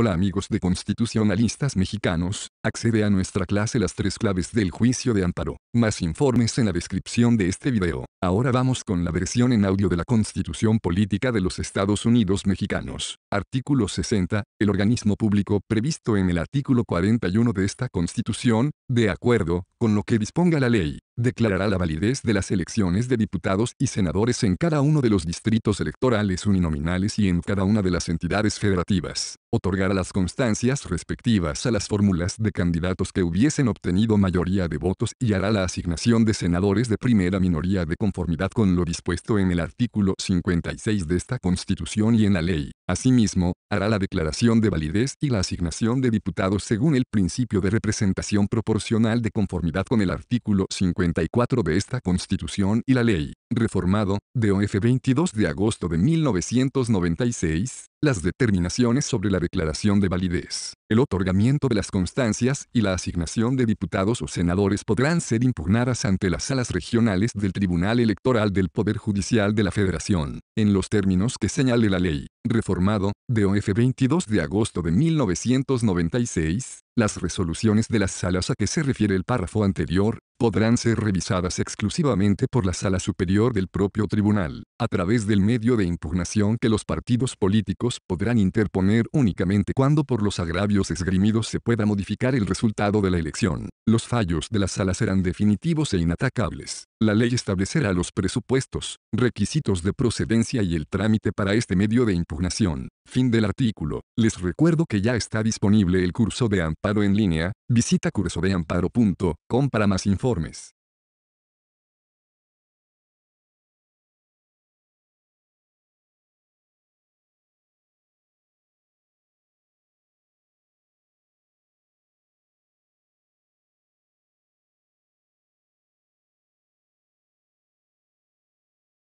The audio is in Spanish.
Hola amigos de constitucionalistas mexicanos, accede a nuestra clase Las tres claves del juicio de Amparo. Más informes en la descripción de este video. Ahora vamos con la versión en audio de la Constitución Política de los Estados Unidos Mexicanos. Artículo 60. El organismo público previsto en el artículo 41 de esta Constitución, de acuerdo con lo que disponga la ley, declarará la validez de las elecciones de diputados y senadores en cada uno de los distritos electorales uninominales y en cada una de las entidades federativas otorgará las constancias respectivas a las fórmulas de candidatos que hubiesen obtenido mayoría de votos y hará la asignación de senadores de primera minoría de conformidad con lo dispuesto en el artículo 56 de esta Constitución y en la ley. Asimismo, hará la declaración de validez y la asignación de diputados según el principio de representación proporcional de conformidad con el artículo 54 de esta Constitución y la ley, reformado, de OF 22 de agosto de 1996, las determinaciones sobre la declaración de validez. El otorgamiento de las constancias y la asignación de diputados o senadores podrán ser impugnadas ante las salas regionales del Tribunal Electoral del Poder Judicial de la Federación, en los términos que señale la ley, reformado, OF 22 de agosto de 1996, las resoluciones de las salas a que se refiere el párrafo anterior, podrán ser revisadas exclusivamente por la sala superior del propio tribunal, a través del medio de impugnación que los partidos políticos podrán interponer únicamente cuando por los agravios esgrimidos se pueda modificar el resultado de la elección. Los fallos de la sala serán definitivos e inatacables. La ley establecerá los presupuestos, requisitos de procedencia y el trámite para este medio de impugnación. Fin del artículo. Les recuerdo que ya está disponible el curso de amparo en línea. Visita cursodeamparo.com para más informes.